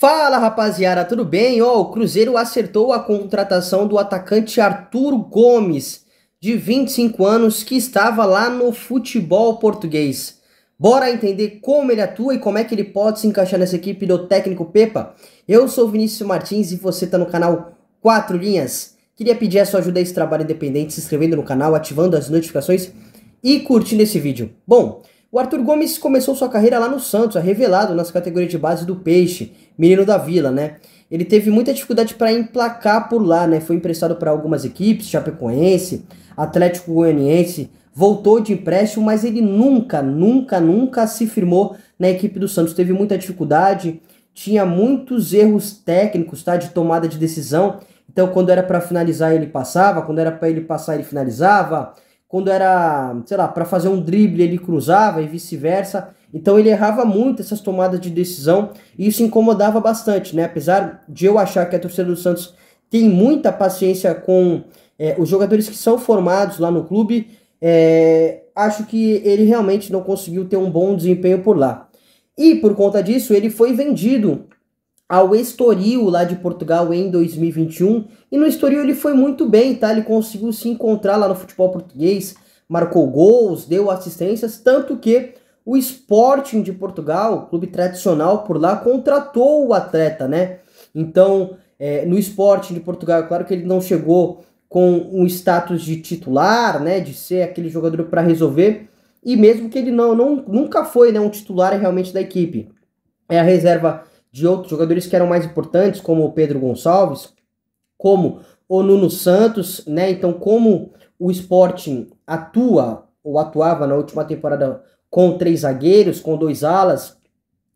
Fala rapaziada, tudo bem? Ó, oh, o Cruzeiro acertou a contratação do atacante Arthur Gomes, de 25 anos, que estava lá no futebol português. Bora entender como ele atua e como é que ele pode se encaixar nessa equipe do técnico Pepa? Eu sou Vinícius Martins e você está no canal 4 Linhas. Queria pedir a sua ajuda a esse trabalho independente, se inscrevendo no canal, ativando as notificações e curtindo esse vídeo. Bom, o Arthur Gomes começou sua carreira lá no Santos, é revelado nas categorias de base do Peixe, menino da Vila, né? Ele teve muita dificuldade para emplacar por lá, né? Foi emprestado para algumas equipes, Chapecoense, Atlético Goianiense, voltou de empréstimo, mas ele nunca, nunca, nunca se firmou na equipe do Santos. Teve muita dificuldade, tinha muitos erros técnicos, tá? De tomada de decisão. Então, quando era para finalizar, ele passava, quando era para ele passar, ele finalizava quando era, sei lá, para fazer um drible ele cruzava e vice-versa. Então ele errava muito essas tomadas de decisão e isso incomodava bastante, né? Apesar de eu achar que a torcida do Santos tem muita paciência com é, os jogadores que são formados lá no clube, é, acho que ele realmente não conseguiu ter um bom desempenho por lá. E por conta disso, ele foi vendido ao Estoril lá de Portugal em 2021 e no Estoril ele foi muito bem, tá? Ele conseguiu se encontrar lá no futebol português, marcou gols, deu assistências, tanto que o Sporting de Portugal, clube tradicional por lá, contratou o atleta, né? Então, é, no Sporting de Portugal, é claro que ele não chegou com um status de titular, né? De ser aquele jogador para resolver. E mesmo que ele não, não nunca foi né, um titular realmente da equipe. É a reserva de outros jogadores que eram mais importantes, como o Pedro Gonçalves, como o Nuno Santos, né? Então, como o Sporting atua ou atuava na última temporada com três zagueiros, com dois alas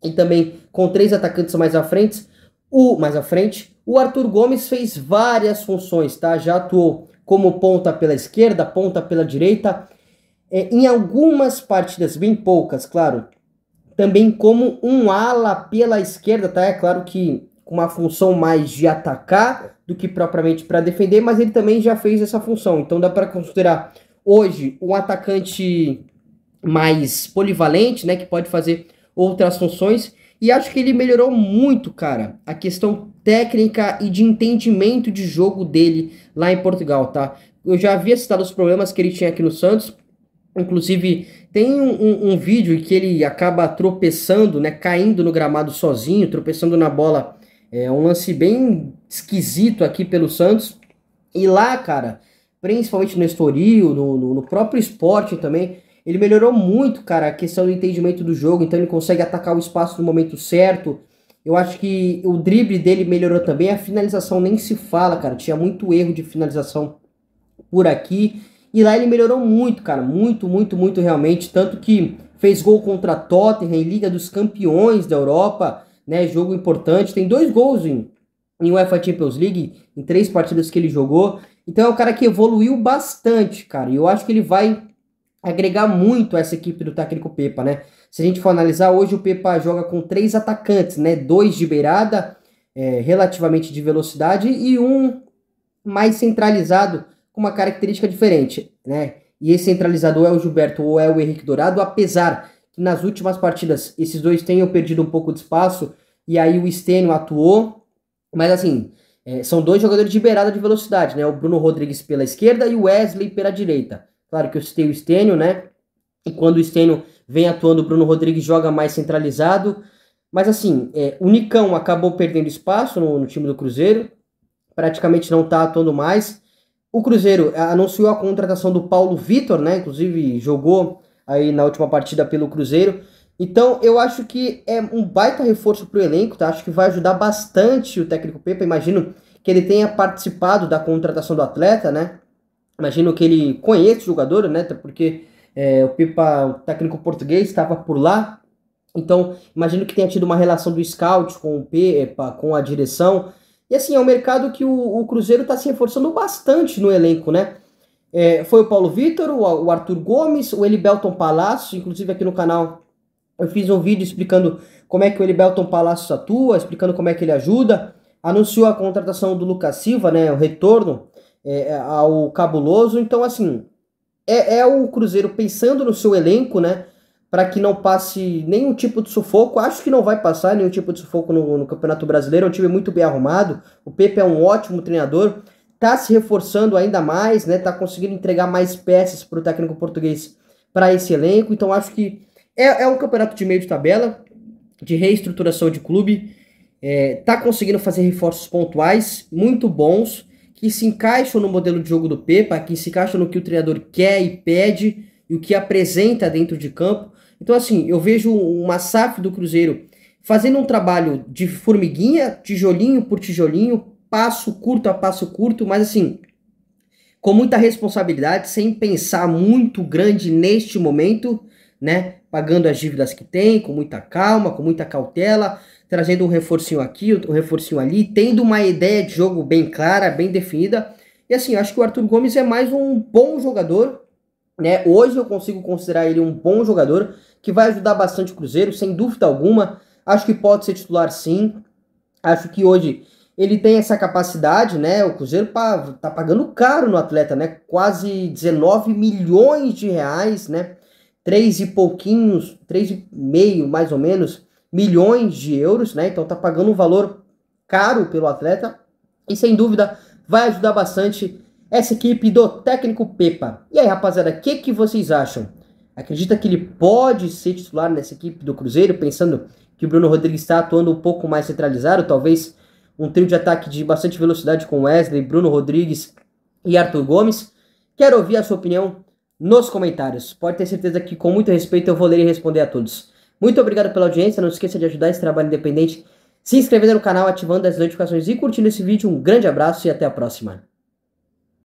e também com três atacantes mais à frente, o mais à frente, o Arthur Gomes fez várias funções, tá? Já atuou como ponta pela esquerda, ponta pela direita, é, em algumas partidas bem poucas, claro, também como um ala pela esquerda, tá? É claro que com uma função mais de atacar do que propriamente para defender, mas ele também já fez essa função. Então dá para considerar hoje um atacante mais polivalente, né, que pode fazer outras funções. E acho que ele melhorou muito, cara, a questão técnica e de entendimento de jogo dele lá em Portugal, tá? Eu já havia citado os problemas que ele tinha aqui no Santos, Inclusive, tem um, um, vídeo que ele acaba tropeçando, né, caindo no gramado sozinho, tropeçando na bola. É um lance bem esquisito aqui pelo Santos. E lá, cara, principalmente no Estoril, no, no, no próprio esporte também, ele melhorou muito, cara, a questão do entendimento do jogo. Então ele consegue atacar o espaço no momento certo. Eu acho que o drible dele melhorou também. A finalização nem se fala, cara. Tinha muito erro de finalização por aqui. E lá ele melhorou muito, cara. Muito, muito, muito realmente. Tanto que fez gol contra Tottenham em Liga dos Campeões da Europa, né? Jogo importante. Tem dois gols em, em UEFA Champions League, em três partidas que ele jogou. Então é um cara que evoluiu bastante, cara. E eu acho que ele vai agregar muito essa equipe do técnico Pepa, né? Se a gente for analisar, hoje o Pepa joga com três atacantes, né? Dois de beirada, é, relativamente de velocidade, e um mais centralizado com uma característica diferente, né? E esse centralizador é o Gilberto ou é o Henrique Dourado, apesar que nas últimas partidas esses dois tenham perdido um pouco de espaço, e aí o Estênio atuou, mas assim, é, são dois jogadores de beirada de velocidade, né? O Bruno Rodrigues pela esquerda e o Wesley pela direita. Claro que eu citei o Estênio, né? E quando o Stênio vem atuando, o Bruno Rodrigues joga mais centralizado. Mas assim, é, o Nicão acabou perdendo espaço no, no time do Cruzeiro, praticamente não está atuando mais. O Cruzeiro eh, anunciou a contratação do Paulo Vitor, né? Inclusive jogou aí na última partida pelo Cruzeiro. Então eu acho que é um baita reforço para o elenco, tá? Acho que vai ajudar bastante o técnico Pepa. Imagino que ele tenha participado da contratação do atleta, né? Imagino que ele conheça o jogador, né? Porque é, o Pepa, o técnico português, estava por lá. Então imagino que tenha tido uma relação do scout com o Pepa, com a direção. E assim, é um mercado que o, o Cruzeiro está se reforçando bastante no elenco, né? É, foi o Paulo Vitor, o, o, Arthur Gomes, o Elibelton Palácio, inclusive aqui no canal eu fiz um vídeo explicando como é que o Elibelton Palácio atua, explicando como é que ele ajuda. Anunciou a contratação do Lucas Silva, né? O retorno é, é ao cabuloso. Então, assim, é, é o Cruzeiro pensando no seu elenco, né? para que não passe nenhum tipo de sufoco. Acho que não vai passar nenhum tipo de sufoco no, no, Campeonato Brasileiro. É um time muito bem arrumado. O Pepe é um ótimo treinador. Tá se reforçando ainda mais, né? Tá conseguindo entregar mais peças para o técnico português para esse elenco. Então acho que é, é um campeonato de meio de tabela, de reestruturação de clube. É, tá conseguindo fazer reforços pontuais muito bons que se encaixam no modelo de jogo do Pepa, que se encaixam no que o treinador quer e pede e o que apresenta dentro de campo. Então, assim, eu vejo uma SAF do Cruzeiro fazendo um trabalho de formiguinha, tijolinho por tijolinho, passo curto a passo curto, mas assim, com muita responsabilidade, sem pensar muito grande neste momento, né? Pagando as dívidas que tem, com muita calma, com muita cautela, trazendo um reforcinho aqui, um reforcinho ali, tendo uma ideia de jogo bem clara, bem definida. E assim, acho que o Arthur Gomes é mais um bom jogador, né? Hoje eu consigo considerar ele um bom jogador que vai ajudar bastante o Cruzeiro, sem dúvida alguma. Acho que pode ser titular sim. Acho que hoje ele tem essa capacidade, né? O Cruzeiro tá pagando caro no atleta, né? Quase 19 milhões de reais, né? Três e pouquinhos, três e meio mais ou menos milhões de euros, né? Então tá pagando um valor caro pelo atleta e sem dúvida vai ajudar bastante essa equipe do técnico Pepa. E aí, rapaziada, o que, que vocês acham? Acredita que ele pode ser titular nessa equipe do Cruzeiro, pensando que o Bruno Rodrigues está atuando um pouco mais centralizado, talvez um trio de ataque de bastante velocidade com Wesley, Bruno Rodrigues e Arthur Gomes? Quero ouvir a sua opinião nos comentários. Pode ter certeza que com muito respeito eu vou ler e responder a todos. Muito obrigado pela audiência, não esqueça de ajudar esse trabalho independente se inscrevendo no canal, ativando as notificações e curtindo esse vídeo. Um grande abraço e até a próxima.